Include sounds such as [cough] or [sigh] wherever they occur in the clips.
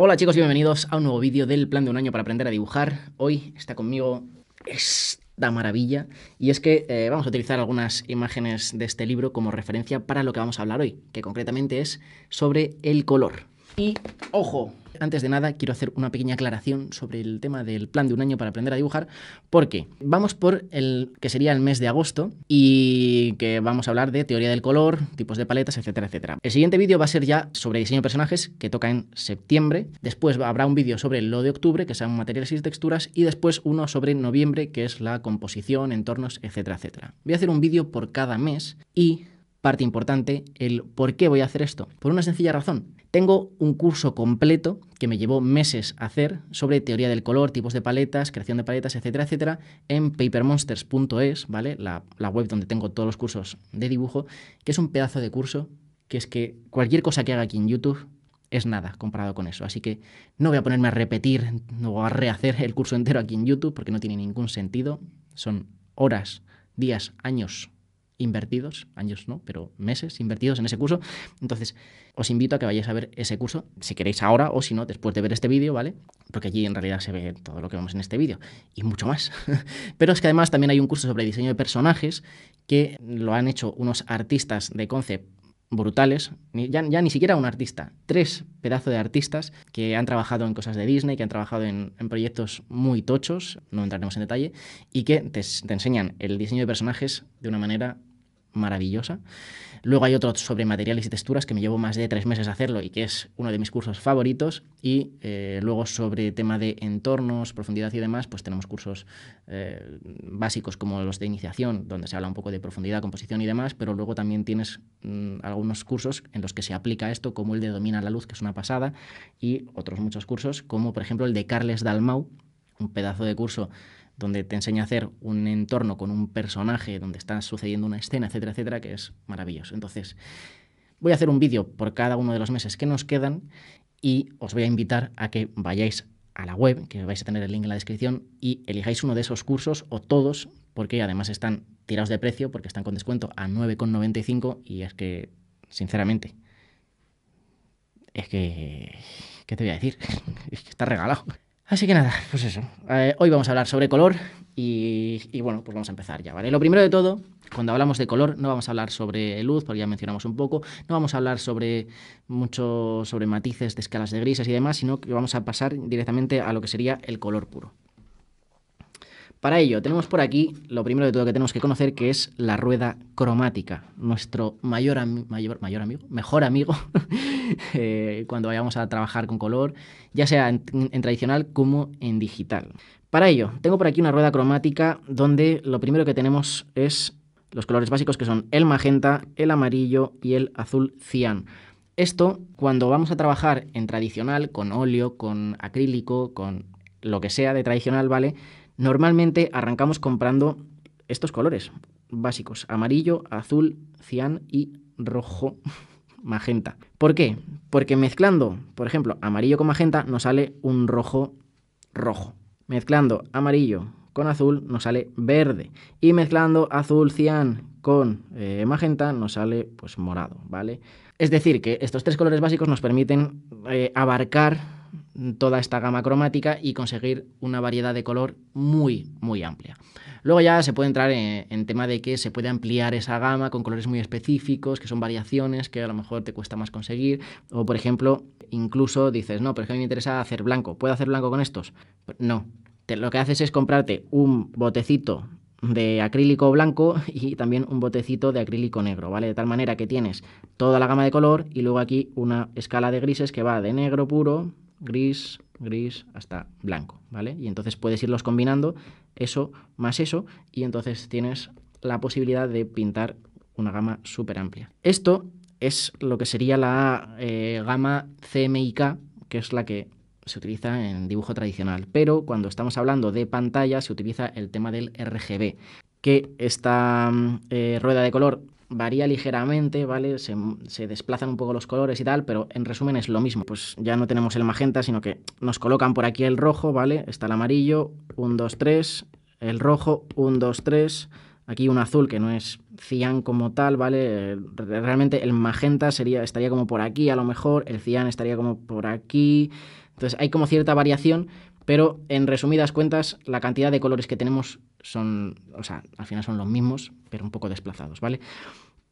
Hola chicos y bienvenidos a un nuevo vídeo del plan de un año para aprender a dibujar. Hoy está conmigo esta maravilla y es que eh, vamos a utilizar algunas imágenes de este libro como referencia para lo que vamos a hablar hoy, que concretamente es sobre el color. Y ojo, antes de nada quiero hacer una pequeña aclaración sobre el tema del plan de un año para aprender a dibujar, porque vamos por el que sería el mes de agosto y que vamos a hablar de teoría del color, tipos de paletas, etcétera, etcétera. El siguiente vídeo va a ser ya sobre diseño de personajes, que toca en septiembre. Después habrá un vídeo sobre lo de octubre, que son materiales y texturas, y después uno sobre noviembre, que es la composición, entornos, etcétera, etcétera. Voy a hacer un vídeo por cada mes y parte importante, el por qué voy a hacer esto. Por una sencilla razón. Tengo un curso completo que me llevó meses hacer sobre teoría del color, tipos de paletas, creación de paletas, etcétera, etcétera, en papermonsters.es, ¿vale? La, la web donde tengo todos los cursos de dibujo, que es un pedazo de curso que es que cualquier cosa que haga aquí en YouTube es nada comparado con eso. Así que no voy a ponerme a repetir o a rehacer el curso entero aquí en YouTube porque no tiene ningún sentido. Son horas, días, años invertidos, años no, pero meses invertidos en ese curso. Entonces, os invito a que vayáis a ver ese curso, si queréis ahora o si no, después de ver este vídeo, ¿vale? Porque allí en realidad se ve todo lo que vemos en este vídeo y mucho más. [laughs] pero es que además también hay un curso sobre diseño de personajes que lo han hecho unos artistas de concept brutales, ya, ni siquiera un artista, tres pedazos de artistas que han trabajado en cosas de Disney, que han trabajado en, proyectos muy tochos, no entraremos en detalle, y que te enseñan el diseño de personajes de una manera maravillosa. Luego hay otro sobre materiales y texturas que me llevo más de tres meses a hacerlo y que es uno de mis cursos favoritos. Y eh, luego sobre tema de entornos, profundidad y demás, pues tenemos cursos eh, básicos como los de iniciación, donde se habla un poco de profundidad, composición y demás, pero luego también tienes mm, algunos cursos en los que se aplica esto, como el de Domina la Luz, que es una pasada, y otros muchos cursos, como por ejemplo el de Carles Dalmau, un pedazo de curso donde te enseña a hacer un entorno con un personaje, donde está sucediendo una escena, etcétera, etcétera, que es maravilloso. Entonces, voy a hacer un vídeo por cada uno de los meses que nos quedan y os voy a invitar a que vayáis a la web, que vais a tener el link en la descripción, y elijáis uno de esos cursos o todos, porque además están tirados de precio, porque están con descuento a 9,95 y es que, sinceramente, es que, ¿qué te voy a decir? [laughs] es que está regalado. Así que nada, pues eso. Eh, hoy vamos a hablar sobre color y, bueno, pues vamos a empezar ya, ¿vale? Lo primero de todo, cuando hablamos de color, no vamos a hablar sobre luz, porque ya mencionamos un poco, no vamos a hablar sobre mucho sobre matices de escalas de grises y demás, sino que vamos a pasar directamente a lo que sería el color puro, para ello, tenemos por aquí lo primero de todo que tenemos que conocer, que es la rueda cromática, nuestro mayor, mayor, amigo, mejor amigo, [laughs] eh, cuando vayamos a trabajar con color, ya sea en, en tradicional como en digital. Para ello, tengo por aquí una rueda cromática donde lo primero que tenemos es los colores básicos que son el magenta, el amarillo y el azul cian. Esto, cuando vamos a trabajar en tradicional, con óleo, con acrílico, con lo que sea de tradicional, ¿vale? Normalmente arrancamos comprando estos colores básicos, amarillo, azul, cian y rojo [laughs] magenta. ¿Por qué? Porque mezclando, por ejemplo, amarillo con magenta nos sale un rojo rojo. Mezclando amarillo con azul nos sale verde. Y mezclando azul cian con eh, magenta nos sale pues morado, ¿vale? Es decir, que estos tres colores básicos nos permiten eh, abarcar toda esta gama cromática y conseguir una variedad de color muy, muy amplia. Luego ya se puede entrar en, tema de que se puede ampliar esa gama con colores muy específicos, que son variaciones que a lo mejor te cuesta más conseguir. O por ejemplo, incluso dices, no, pero es que a mí me interesa hacer blanco. ¿Puedo hacer blanco con estos? No. lo que haces es comprarte un botecito de acrílico blanco y también un botecito de acrílico negro, ¿vale? De tal manera que tienes toda la gama de color y luego aquí una escala de grises que va de negro puro gris, gris, hasta blanco, ¿vale? Y entonces puedes irlos combinando eso más eso y entonces tienes la posibilidad de pintar una gama súper amplia. Esto es lo que sería la eh, gama CMYK, que es la que se utiliza en dibujo tradicional, pero cuando estamos hablando de pantalla se utiliza el tema del RGB, que esta mm, eh, rueda de color varía ligeramente, ¿vale? Se, desplazan un poco los colores y tal, pero en resumen es lo mismo. Pues ya no tenemos el magenta, sino que nos colocan por aquí el rojo, ¿vale? Está el amarillo, 1, 2, 3, el rojo, 1, 2, 3, aquí un azul que no es cian como tal, ¿vale? Eh, realmente el magenta sería, estaría como por aquí a lo mejor, el cian estaría como por aquí. Entonces hay como cierta variación, pero en resumidas cuentas, la cantidad de colores que tenemos son, o sea, al final son los mismos, pero un poco desplazados, ¿vale?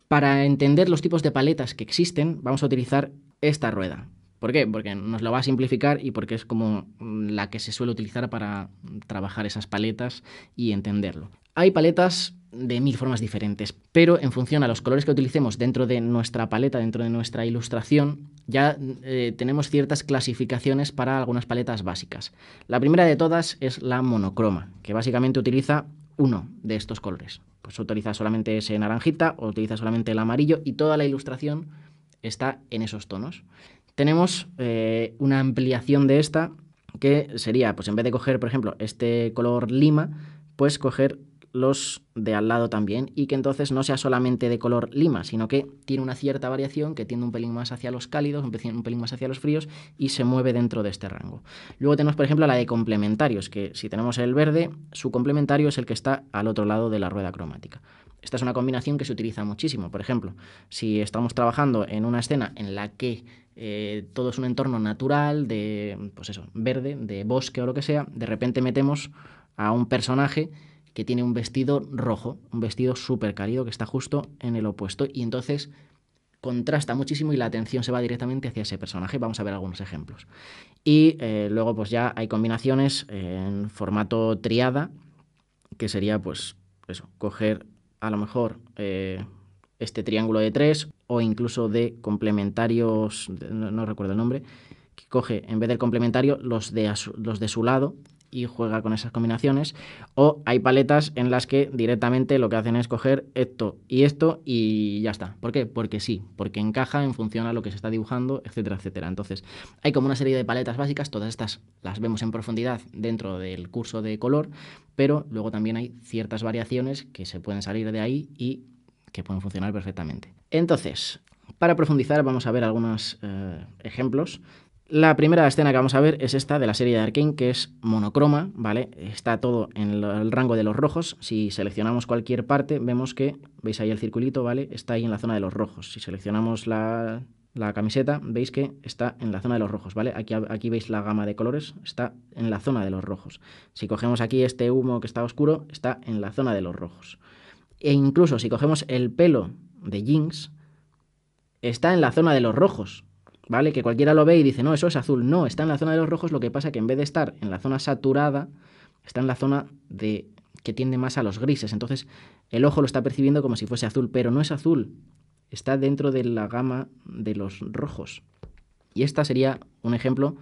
Para entender los tipos de paletas que existen, vamos a utilizar esta rueda. ¿Por qué? Porque nos lo va a simplificar y porque es como mm, la que se suele utilizar para trabajar esas paletas y entenderlo. Hay paletas de mil formas diferentes, pero en función a los colores que utilicemos dentro de nuestra paleta, dentro de nuestra ilustración, ya eh, tenemos ciertas clasificaciones para algunas paletas básicas. La primera de todas es la monocroma, que básicamente utiliza uno de estos colores. Pues utiliza solamente ese naranjita o utiliza solamente el amarillo y toda la ilustración está en esos tonos. Tenemos eh, una ampliación de esta que sería, pues en vez de coger, por ejemplo, este color lima, pues coger los de al lado también y que entonces no sea solamente de color lima, sino que tiene una cierta variación que tiende un pelín más hacia los cálidos, un pelín más hacia los fríos y se mueve dentro de este rango. Luego tenemos, por ejemplo, la de complementarios, que si tenemos el verde, su complementario es el que está al otro lado de la rueda cromática. Esta es una combinación que se utiliza muchísimo. Por ejemplo, si estamos trabajando en una escena en la que eh, todo es un entorno natural, de pues eso, verde, de bosque o lo que sea, de repente metemos a un personaje que tiene un vestido rojo, un vestido súper cálido que está justo en el opuesto. Y entonces contrasta muchísimo y la atención se va directamente hacia ese personaje. Vamos a ver algunos ejemplos. Y eh, luego pues ya hay combinaciones en formato triada, que sería pues eso, coger a lo mejor eh, este triángulo de tres o incluso de complementarios, no, recuerdo el nombre, que coge en vez del complementario los de, los de su lado y juega con esas combinaciones. O hay paletas en las que directamente lo que hacen es coger esto y esto y ya está. ¿Por qué? Porque sí, porque encaja en función a lo que se está dibujando, etcétera, etcétera. Entonces, hay como una serie de paletas básicas, todas estas las vemos en profundidad dentro del curso de color, pero luego también hay ciertas variaciones que se pueden salir de ahí y que pueden funcionar perfectamente. Entonces, para profundizar vamos a ver algunos eh, ejemplos la primera escena que vamos a ver es esta de la serie de Arkane, que es monocroma, ¿vale? Está todo en el rango de los rojos. Si seleccionamos cualquier parte, vemos que, veis ahí el circulito, ¿vale? Está ahí en la zona de los rojos. Si seleccionamos la, camiseta, veis que está en la zona de los rojos, ¿vale? Aquí, aquí veis la gama de colores, está en la zona de los rojos. Si cogemos aquí este humo que está oscuro, está en la zona de los rojos. E incluso si cogemos el pelo de Jinx, está en la zona de los rojos. ¿vale? Que cualquiera lo ve y dice, no, eso es azul. No, está en la zona de los rojos, lo que pasa es que en vez de estar en la zona saturada, está en la zona de que tiende más a los grises. Entonces, el ojo lo está percibiendo como si fuese azul, pero no es azul. Está dentro de la gama de los rojos. Y esta sería un ejemplo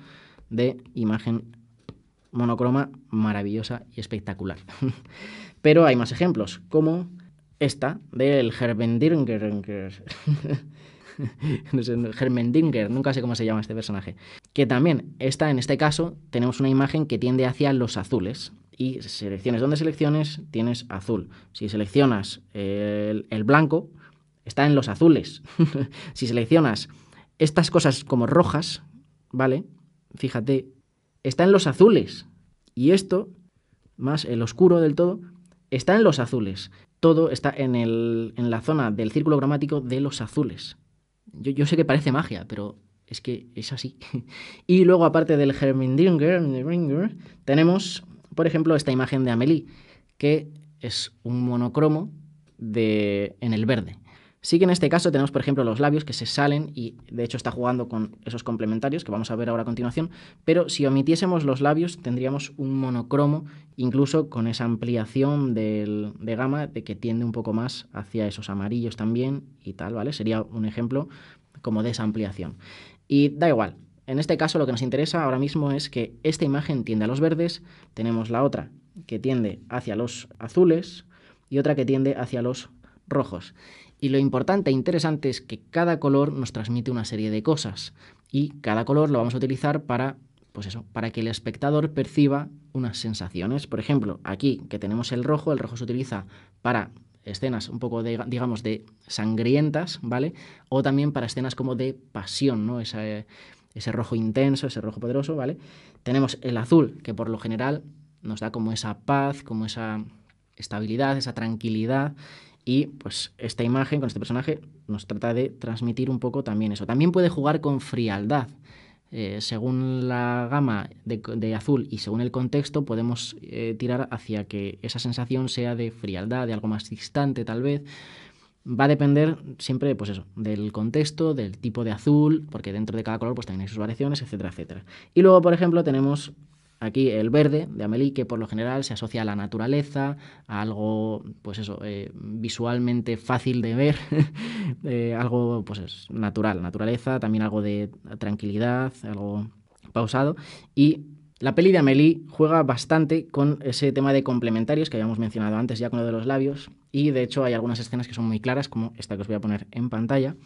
de imagen monocroma maravillosa y espectacular. [laughs] pero hay más ejemplos, como esta del Herbendirnger. [laughs] no sé, nunca sé cómo se llama este personaje, que también está en este caso, tenemos una imagen que tiende hacia los azules. Y selecciones donde selecciones, tienes azul. Si seleccionas el, blanco, está en los azules. [laughs] si seleccionas estas cosas como rojas, ¿vale? Fíjate, está en los azules. Y esto, más el oscuro del todo, está en los azules. Todo está en, la zona del círculo gramático de los azules. Yo, sé que parece magia, pero es que es así. [laughs] y luego, aparte del Hermendinger, tenemos, por ejemplo, esta imagen de Amelie que es un monocromo de, en el verde. Sí que en este caso tenemos, por ejemplo, los labios que se salen y de hecho está jugando con esos complementarios que vamos a ver ahora a continuación, pero si omitiésemos los labios tendríamos un monocromo incluso con esa ampliación de gama de que tiende un poco más hacia esos amarillos también y tal, ¿vale? Sería un ejemplo como de esa ampliación. Y da igual, en este caso lo que nos interesa ahora mismo es que esta imagen tiende a los verdes, tenemos la otra que tiende hacia los azules y otra que tiende hacia los rojos. Y lo importante e interesante es que cada color nos transmite una serie de cosas y cada color lo vamos a utilizar para pues eso, para que el espectador perciba unas sensaciones. Por ejemplo, aquí que tenemos el rojo, el rojo se utiliza para escenas un poco de, digamos, de sangrientas, ¿vale? O también para escenas como de pasión, ¿no? ese rojo intenso, ese rojo poderoso, ¿vale? Tenemos el azul, que por lo general nos da como esa paz, como esa estabilidad, esa tranquilidad, y pues esta imagen con este personaje nos trata de transmitir un poco también eso. También puede jugar con frialdad. Eh, según la gama de, azul y según el contexto, podemos eh, tirar hacia que esa sensación sea de frialdad, de algo más distante tal vez. Va a depender siempre, pues eso, del contexto, del tipo de azul, porque dentro de cada color pues también hay sus variaciones, etcétera, etcétera. Y luego, por ejemplo, tenemos Aquí el verde de Amelie, que por lo general se asocia a la naturaleza, a algo, pues eso, eh, visualmente fácil de ver, [laughs] eh, algo, pues natural, naturaleza, también algo de tranquilidad, algo pausado. Y la peli de Amélie juega bastante con ese tema de complementarios que habíamos mencionado antes ya con lo de los labios y de hecho hay algunas escenas que son muy claras como esta que os voy a poner en pantalla,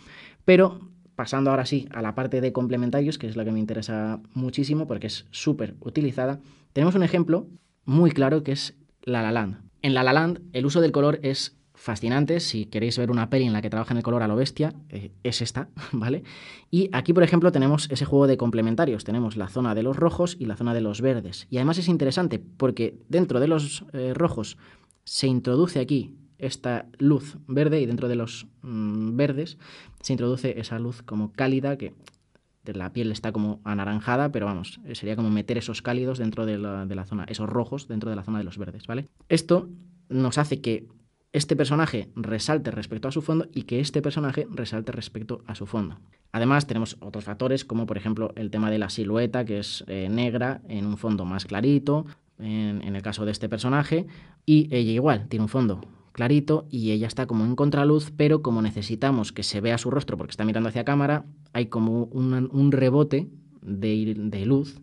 pero pasando ahora sí a la parte de complementarios, que es la que me interesa muchísimo porque es súper utilizada, tenemos un ejemplo muy claro que es La La Land. En La La Land el uso del color es fascinante, si queréis ver una peli en la que trabajan el color a lo bestia, eh, es esta, [laughs] ¿vale? Y aquí, por ejemplo, tenemos ese juego de complementarios, tenemos la zona de los rojos y la zona de los verdes. Y además es interesante porque dentro de los eh, rojos se introduce aquí esta luz verde y dentro de los mm, verdes se introduce esa luz como cálida que la piel está como anaranjada, pero vamos, eh, sería como meter esos cálidos dentro de la, zona, esos rojos dentro de la zona de los verdes, ¿vale? Esto nos hace que este personaje resalte respecto a su fondo y que este personaje resalte respecto a su fondo. Además tenemos otros factores como por ejemplo el tema de la silueta que es eh, negra en un fondo más clarito en, el caso de este personaje y ella igual tiene un fondo clarito y ella está como en contraluz, pero como necesitamos que se vea su rostro porque está mirando hacia cámara, hay como un rebote de, luz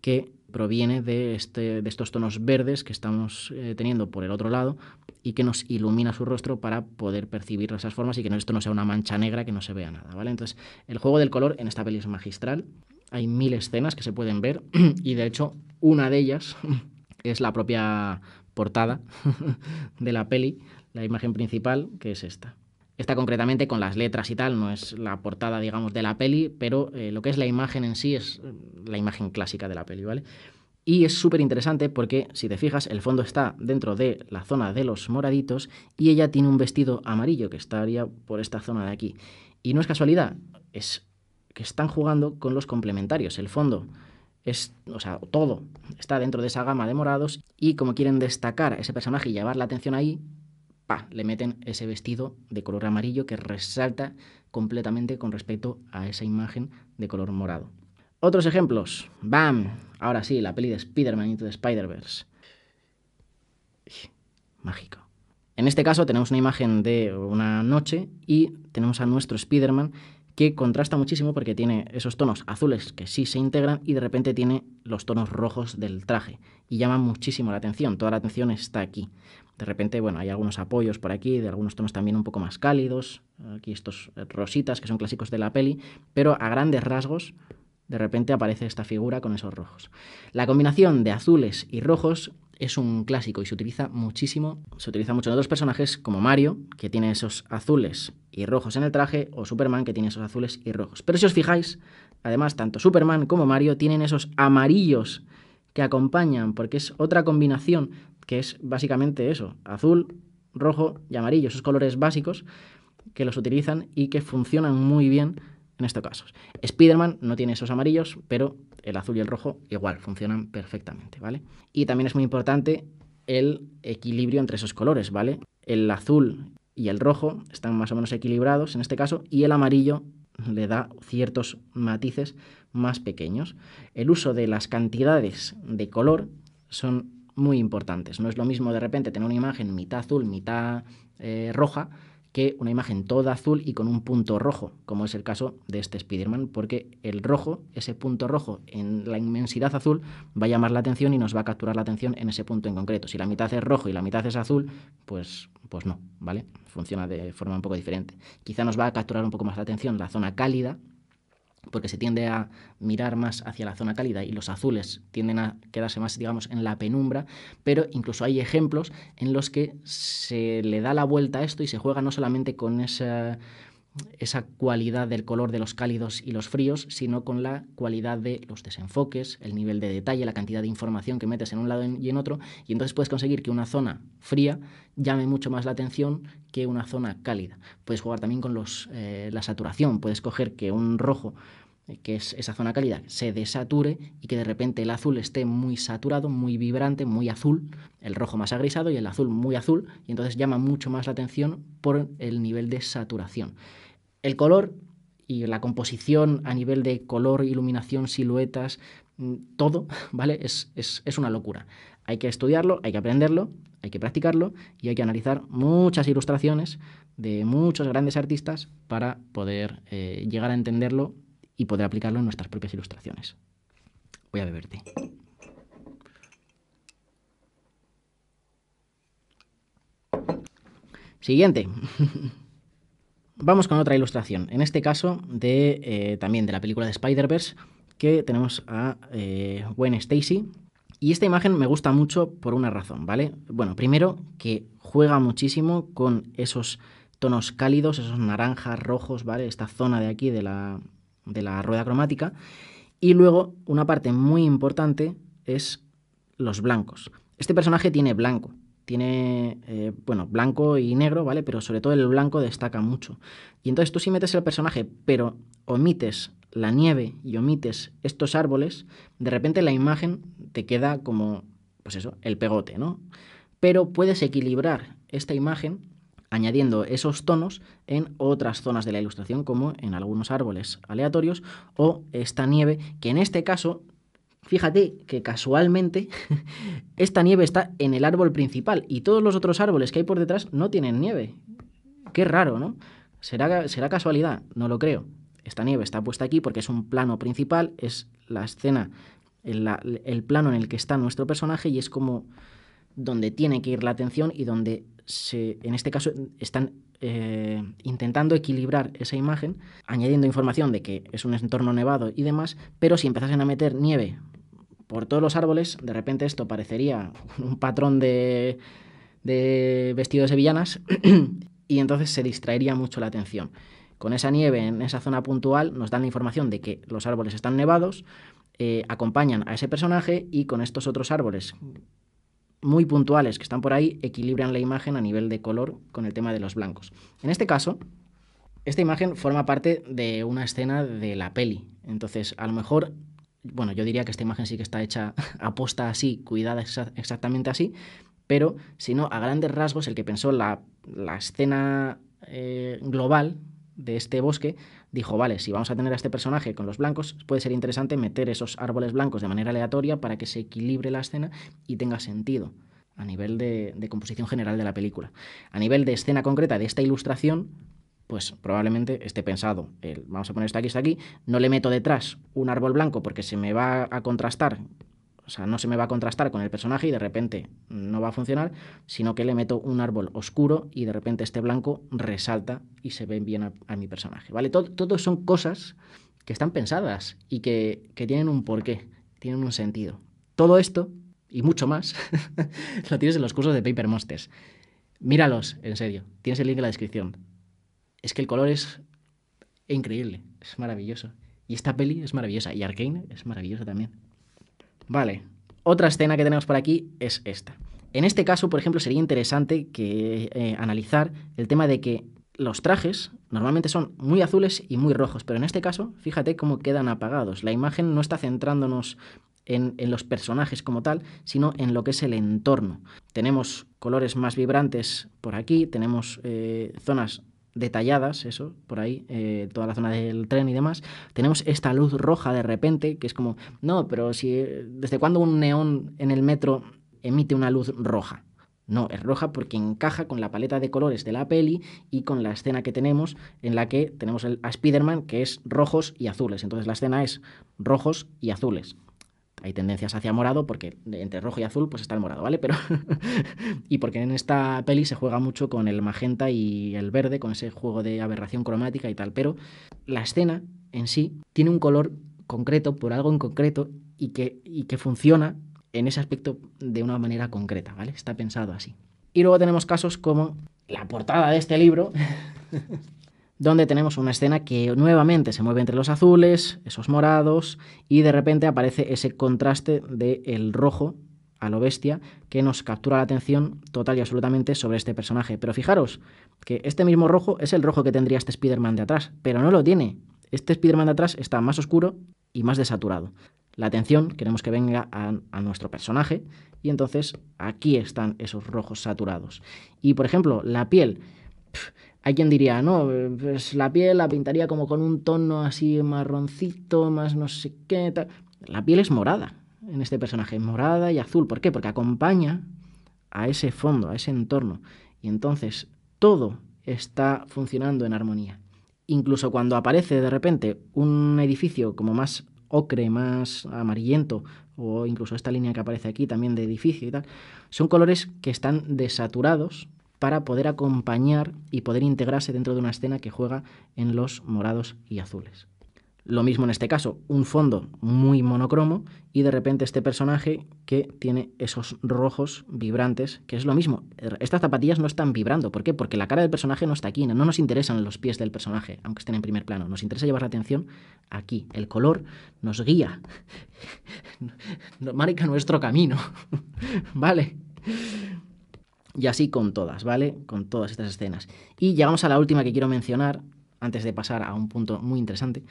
que proviene de, este, de, estos tonos verdes que estamos eh, teniendo por el otro lado y que nos ilumina su rostro para poder percibir esas formas y que esto no sea una mancha negra que no se vea nada, ¿vale? Entonces, el juego del color en esta peli es magistral. Hay mil escenas que se pueden ver [clears throat] y de hecho una de ellas [laughs] es la propia portada [laughs] de la peli, la imagen principal, que es esta. Esta concretamente con las letras y tal no es la portada, digamos, de la peli, pero eh, lo que es la imagen en sí es eh, la imagen clásica de la peli, ¿vale? Y es súper interesante porque, si te fijas, el fondo está dentro de la zona de los moraditos y ella tiene un vestido amarillo que estaría por esta zona de aquí. Y no es casualidad, es que están jugando con los complementarios. El fondo es, o sea, todo está dentro de esa gama de morados y como quieren destacar a ese personaje y llevar la atención ahí, pa, le meten ese vestido de color amarillo que resalta completamente con respecto a esa imagen de color morado. Otros ejemplos. ¡Bam! Ahora sí, la peli de Spider-Man y de Spider-Verse. Mágico. En este caso tenemos una imagen de una noche y tenemos a nuestro Spider-Man que contrasta muchísimo porque tiene esos tonos azules que sí se integran y de repente tiene los tonos rojos del traje y llama muchísimo la atención, toda la atención está aquí. De repente, bueno, hay algunos apoyos por aquí, de algunos tonos también un poco más cálidos, aquí estos eh, rositas que son clásicos de la peli, pero a grandes rasgos de repente aparece esta figura con esos rojos. La combinación de azules y rojos es un clásico y se utiliza muchísimo. Se utiliza mucho en otros personajes como Mario, que tiene esos azules y rojos en el traje, o Superman, que tiene esos azules y rojos. Pero si os fijáis, además, tanto Superman como Mario tienen esos amarillos que acompañan, porque es otra combinación que es básicamente eso, azul, rojo y amarillo, esos colores básicos que los utilizan y que funcionan muy bien en estos casos. Spider-Man no tiene esos amarillos, pero el azul y el rojo igual, funcionan perfectamente, ¿vale? Y también es muy importante el equilibrio entre esos colores, ¿vale? El azul y el rojo están más o menos equilibrados en este caso y el amarillo le da ciertos matices más pequeños. El uso de las cantidades de color son muy importantes. No es lo mismo de repente tener una imagen mitad azul, mitad eh, roja, que una imagen toda azul y con un punto rojo, como es el caso de este Spider-Man, porque el rojo, ese punto rojo en la inmensidad azul, va a llamar la atención y nos va a capturar la atención en ese punto en concreto. Si la mitad es rojo y la mitad es azul, pues, pues no, ¿vale? Funciona de forma un poco diferente. Quizá nos va a capturar un poco más la atención la zona cálida, porque se tiende a mirar más hacia la zona cálida y los azules tienden a quedarse más, digamos, en la penumbra, pero incluso hay ejemplos en los que se le da la vuelta a esto y se juega no solamente con esa esa cualidad del color de los cálidos y los fríos, sino con la cualidad de los desenfoques, el nivel de detalle, la cantidad de información que metes en un lado y en otro, y entonces puedes conseguir que una zona fría llame mucho más la atención que una zona cálida. Puedes jugar también con eh, la saturación, puedes coger que un rojo eh, que es esa zona cálida, se desature y que de repente el azul esté muy saturado, muy vibrante, muy azul, el rojo más agrisado y el azul muy azul, y entonces llama mucho más la atención por el nivel de saturación. El color y la composición a nivel de color, iluminación, siluetas, mm, todo, [laughs] ¿vale? Es, una locura. Hay que estudiarlo, hay que aprenderlo, hay que practicarlo y hay que analizar muchas ilustraciones de muchos grandes artistas para poder eh, llegar a entenderlo y poder aplicarlo en nuestras propias ilustraciones. Voy a beberte. Siguiente. [laughs] Vamos con otra ilustración, en este caso de, eh, también de la película de Spider-Verse, que tenemos a eh, Gwen Stacy. Y esta imagen me gusta mucho por una razón, ¿vale? Bueno, primero que juega muchísimo con esos tonos cálidos, esos naranjas, rojos, ¿vale? Esta zona de aquí de la rueda cromática. Y luego, una parte muy importante es los blancos. Este personaje tiene blanco, tiene, eh, bueno, blanco y negro, ¿vale? Pero sobre todo el blanco destaca mucho. Y entonces tú si metes el personaje, pero omites la nieve y omites estos árboles, de repente la imagen te queda como, pues eso, el pegote, ¿no? Pero puedes equilibrar esta imagen añadiendo esos tonos en otras zonas de la ilustración, como en algunos árboles aleatorios o esta nieve, que en este caso Fíjate que casualmente [laughs] esta nieve está en el árbol principal y todos los otros árboles que hay por detrás no tienen nieve. Qué raro, ¿no? ¿Será, será casualidad? No lo creo. Esta nieve está puesta aquí porque es un plano principal, es la escena, el, plano en el que está nuestro personaje y es como donde tiene que ir la atención y donde se, en este caso están eh, intentando equilibrar esa imagen, añadiendo información de que es un entorno nevado y demás, pero si empezasen a meter nieve por todos los árboles, de repente esto parecería un patrón de, vestidos de villanas [clears throat] y entonces se distraería mucho la atención. Con esa nieve en esa zona puntual nos dan la información de que los árboles están nevados, eh, acompañan a ese personaje y con estos otros árboles muy puntuales que están por ahí equilibran la imagen a nivel de color con el tema de los blancos. En este caso, esta imagen forma parte de una escena de la peli. Entonces, a lo mejor bueno, yo diría que esta imagen sí que está hecha aposta [laughs] así, cuidada exactamente así, pero si no, a grandes rasgos, el que pensó la, escena eh, global de este bosque dijo, vale, si vamos a tener a este personaje con los blancos, puede ser interesante meter esos árboles blancos de manera aleatoria para que se equilibre la escena y tenga sentido a nivel de composición general de la película. A nivel de escena concreta de esta ilustración, pues probablemente esté pensado. El, vamos a poner esto aquí, está aquí. No le meto detrás un árbol blanco porque se me va a contrastar. O sea, no se me va a contrastar con el personaje y de repente no va a funcionar, sino que le meto un árbol oscuro y de repente este blanco resalta y se ve bien a, mi personaje. ¿Vale? Todo, son cosas que están pensadas y que, que tienen un porqué, tienen un sentido. Todo esto y mucho más [laughs] lo tienes en los cursos de Paper Monsters. Míralos, en serio. Tienes el link en la descripción es que el color es increíble, es maravilloso. Y esta peli es maravillosa, y Arkane es maravillosa también. Vale, otra escena que tenemos por aquí es esta. En este caso, por ejemplo, sería interesante que, eh, analizar el tema de que los trajes normalmente son muy azules y muy rojos, pero en este caso, fíjate cómo quedan apagados. La imagen no está centrándonos en, los personajes como tal, sino en lo que es el entorno. Tenemos colores más vibrantes por aquí, tenemos eh, zonas detalladas, eso, por ahí, eh, toda la zona del tren y demás, tenemos esta luz roja de repente, que es como, no, pero si, eh, ¿desde cuándo un neón en el metro emite una luz roja? No, es roja porque encaja con la paleta de colores de la peli y con la escena que tenemos en la que tenemos a Spider-Man que es rojos y azules. Entonces la escena es rojos y azules hay tendencias hacia morado porque entre rojo y azul pues está el morado, ¿vale? Pero [laughs] y porque en esta peli se juega mucho con el magenta y el verde, con ese juego de aberración cromática y tal, pero la escena en sí tiene un color concreto por algo en concreto y que, y que funciona en ese aspecto de una manera concreta, ¿vale? Está pensado así. Y luego tenemos casos como la portada de este libro [laughs] donde tenemos una escena que nuevamente se mueve entre los azules, esos morados, y de repente aparece ese contraste del el rojo a lo bestia que nos captura la atención total y absolutamente sobre este personaje. Pero fijaros que este mismo rojo es el rojo que tendría este Spider-Man de atrás, pero no lo tiene. Este Spider-Man de atrás está más oscuro y más desaturado. La atención queremos que venga a, nuestro personaje y entonces aquí están esos rojos saturados. Y por ejemplo, la piel hay quien diría, ah, no, pues la piel la pintaría como con un tono así marroncito, más no sé qué. Tal. La piel es morada en este personaje, morada y azul. ¿Por qué? Porque acompaña a ese fondo, a ese entorno. Y entonces todo está funcionando en armonía. Incluso cuando aparece de repente un edificio como más ocre, más amarillento, o incluso esta línea que aparece aquí también de edificio y tal, son colores que están desaturados para poder acompañar y poder integrarse dentro de una escena que juega en los morados y azules. Lo mismo en este caso, un fondo muy monocromo y de repente este personaje que tiene esos rojos vibrantes, que es lo mismo. Estas zapatillas no están vibrando, ¿por qué? Porque la cara del personaje no está aquí, no nos interesan los pies del personaje, aunque estén en primer plano, nos interesa llevar la atención aquí. El color nos guía, [laughs] marca nuestro camino, [laughs] ¿vale? Y así con todas, ¿vale? Con todas estas escenas. Y llegamos a la última que quiero mencionar, antes de pasar a un punto muy interesante,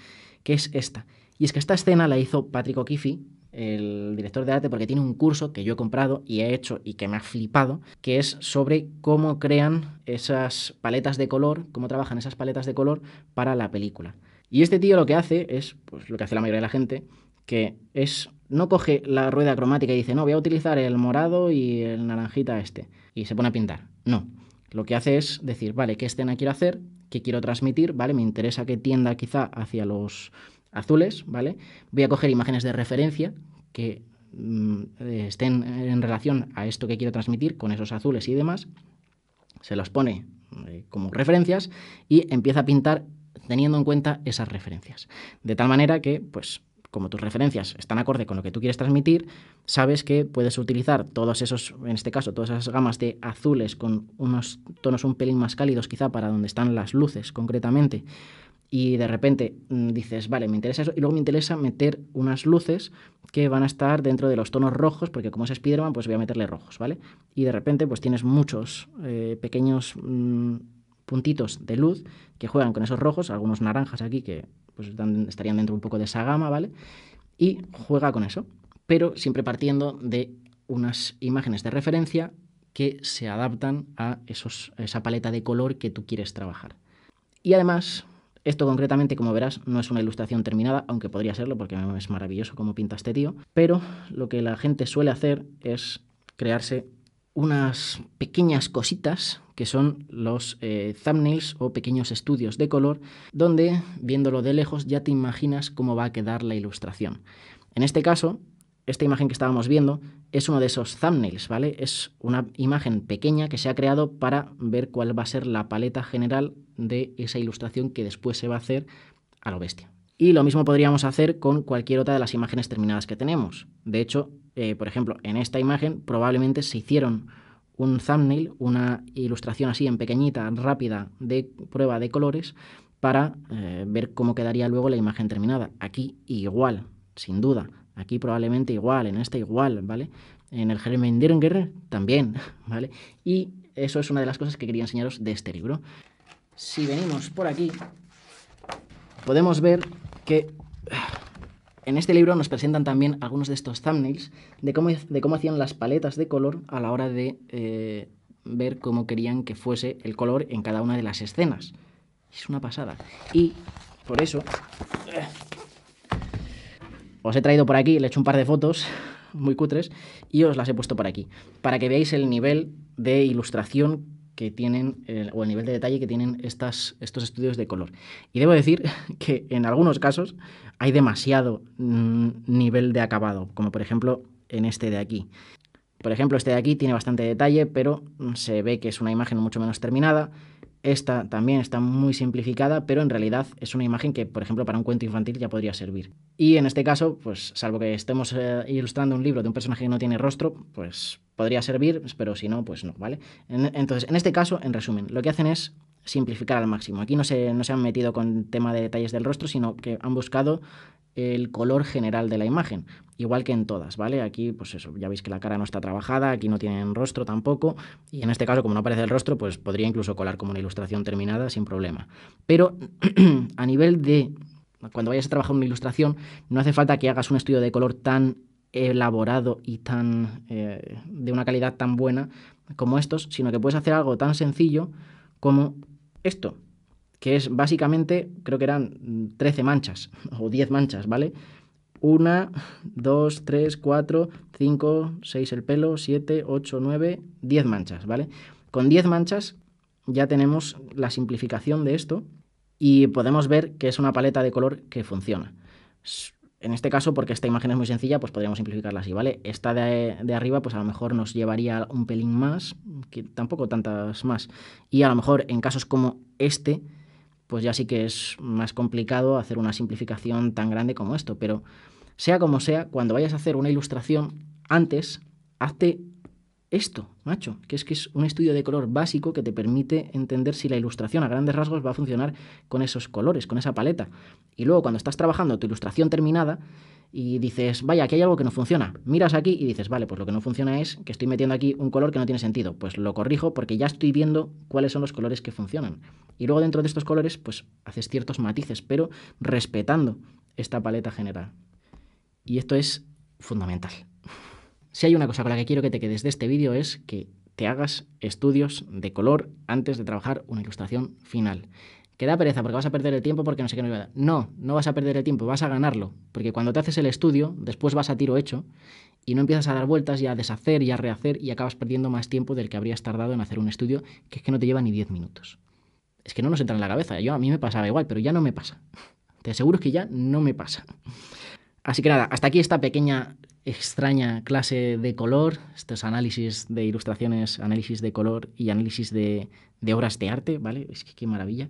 que es esta. Y es que esta escena la hizo Patrick O'Keefe, el director de arte, porque tiene un curso que yo he comprado y he hecho y que me ha flipado, que es sobre cómo crean esas paletas de color, cómo trabajan esas paletas de color para la película. Y este tío lo que hace es, pues lo que hace la mayoría de la gente, que es no coge la rueda cromática y dice, no, voy a utilizar el morado y el naranjita este, y se pone a pintar. No, lo que hace es decir, vale, ¿qué escena quiero hacer? ¿Qué quiero transmitir? ¿Vale? Me interesa que tienda quizá hacia los azules, ¿vale? Voy a coger imágenes de referencia que mm, eh, estén en relación a esto que quiero transmitir con esos azules y demás. Se los pone eh, como referencias y empieza a pintar teniendo en cuenta esas referencias. De tal manera que, pues, como tus referencias están acorde con lo que tú quieres transmitir, sabes que puedes utilizar todos esos, en este caso, todas esas gamas de azules con unos tonos un pelín más cálidos quizá para donde están las luces concretamente. Y de repente mm, dices, vale, me interesa eso. Y luego me interesa meter unas luces que van a estar dentro de los tonos rojos, porque como es Spiderman, pues voy a meterle rojos, ¿vale? Y de repente, pues tienes muchos eh, pequeños mm, puntitos de luz que juegan con esos rojos, algunos naranjas aquí que pues estarían dentro un poco de esa gama, ¿vale? Y juega con eso, pero siempre partiendo de unas imágenes de referencia que se adaptan a esos, esa paleta de color que tú quieres trabajar. Y además, esto concretamente, como verás, no es una ilustración terminada, aunque podría serlo porque es maravilloso cómo pinta este tío, pero lo que la gente suele hacer es crearse unas pequeñas cositas que son los eh, thumbnails o pequeños estudios de color, donde viéndolo de lejos ya te imaginas cómo va a quedar la ilustración. En este caso, esta imagen que estábamos viendo es uno de esos thumbnails, ¿vale? Es una imagen pequeña que se ha creado para ver cuál va a ser la paleta general de esa ilustración que después se va a hacer a lo bestia. Y lo mismo podríamos hacer con cualquier otra de las imágenes terminadas que tenemos. De hecho, eh, por ejemplo, en esta imagen probablemente se hicieron un thumbnail, una ilustración así en pequeñita, rápida, de prueba de colores, para eh, ver cómo quedaría luego la imagen terminada. Aquí igual, sin duda. Aquí probablemente igual, en esta igual, ¿vale? En el Germen Dieringer también, [laughs] ¿vale? Y eso es una de las cosas que quería enseñaros de este libro. Si venimos por aquí, podemos ver que en este libro nos presentan también algunos de estos thumbnails de cómo, de cómo hacían las paletas de color a la hora de eh, ver cómo querían que fuese el color en cada una de las escenas. Es una pasada. Y por eso eh, os he traído por aquí, le he hecho un par de fotos muy cutres y os las he puesto por aquí, para que veáis el nivel de ilustración que tienen, eh, o el nivel de detalle que tienen estas, estos estudios de color. Y debo decir [laughs] que en algunos casos hay demasiado mm, nivel de acabado, como por ejemplo en este de aquí. Por ejemplo, este de aquí tiene bastante detalle, pero mm, se ve que es una imagen mucho menos terminada. Esta también está muy simplificada, pero en realidad es una imagen que, por ejemplo, para un cuento infantil ya podría servir. Y en este caso, pues salvo que estemos eh, ilustrando un libro de un personaje que no tiene rostro, pues podría servir, pues, pero si no, pues no, ¿vale? entonces, en este caso, en resumen, lo que hacen es simplificar al máximo. Aquí no se, no se han metido con tema de detalles del rostro, sino que han buscado el color general de la imagen, igual que en todas, ¿vale? Aquí, pues eso, ya veis que la cara no está trabajada, aquí no tienen rostro tampoco, y en este caso, como no aparece el rostro, pues podría incluso colar como una ilustración terminada sin problema. Pero [clears throat] a nivel de, cuando vayas a trabajar una ilustración, no hace falta que hagas un estudio de color tan elaborado y tan eh, de una calidad tan buena como estos, sino que puedes hacer algo tan sencillo como esto, que es básicamente, creo que eran 13 manchas [laughs] o 10 manchas, ¿vale? 1, 2, 3, 4, 5, 6, el pelo, 7, 8, 9, 10 manchas, ¿vale? Con 10 manchas ya tenemos la simplificación de esto y podemos ver que es una paleta de color que funciona en este caso, porque esta imagen es muy sencilla, pues podríamos simplificarla así, ¿vale? Esta de, arriba, pues a lo mejor nos llevaría un pelín más, que tampoco tantas más. Y a lo mejor en casos como este, pues ya sí que es más complicado hacer una simplificación tan grande como esto. Pero sea como sea, cuando vayas a hacer una ilustración, antes hazte esto, macho, que es que es un estudio de color básico que te permite entender si la ilustración a grandes rasgos va a funcionar con esos colores, con esa paleta. Y luego cuando estás trabajando tu ilustración terminada y dices, vaya, aquí hay algo que no funciona, miras aquí y dices, vale, pues lo que no funciona es que estoy metiendo aquí un color que no tiene sentido, pues lo corrijo porque ya estoy viendo cuáles son los colores que funcionan. Y luego dentro de estos colores, pues haces ciertos matices, pero respetando esta paleta general. Y esto es fundamental. Si hay una cosa con la que quiero que te quedes de este vídeo es que te hagas estudios de color antes de trabajar una ilustración final. Que da pereza porque vas a perder el tiempo porque no sé qué no va a dar. No, no vas a perder el tiempo, vas a ganarlo. Porque cuando te haces el estudio, después vas a tiro hecho y no empiezas a dar vueltas y a deshacer y a rehacer y acabas perdiendo más tiempo del que habrías tardado en hacer un estudio que es que no te lleva ni 10 minutos. Es que no nos entra en la cabeza. Yo a mí me pasaba igual, pero ya no me pasa. Te aseguro que ya no me pasa. Así que nada, hasta aquí esta pequeña extraña clase de color, estos análisis de ilustraciones, análisis de color y análisis de, obras de arte, ¿vale? Es que qué maravilla.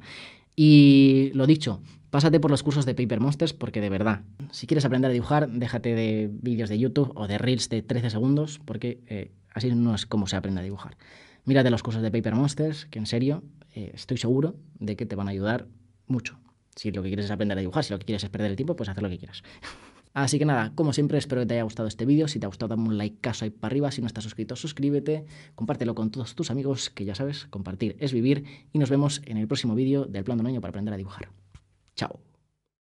Y lo dicho, pásate por los cursos de Paper Monsters porque de verdad, si quieres aprender a dibujar, déjate de vídeos de YouTube o de reels de 13 segundos porque eh, así no es como se aprende a dibujar. Mírate los cursos de Paper Monsters, que en serio eh, estoy seguro de que te van a ayudar mucho. Si lo que quieres es aprender a dibujar, si lo que quieres es perder el tiempo, pues haz lo que quieras. [laughs] Así que nada, como siempre, espero que te haya gustado este vídeo. Si te ha gustado, dame un like, caso ahí para arriba. Si no estás suscrito, suscríbete. Compártelo con todos tus amigos, que ya sabes, compartir es vivir. Y nos vemos en el próximo vídeo del plan de año para aprender a dibujar. Chao.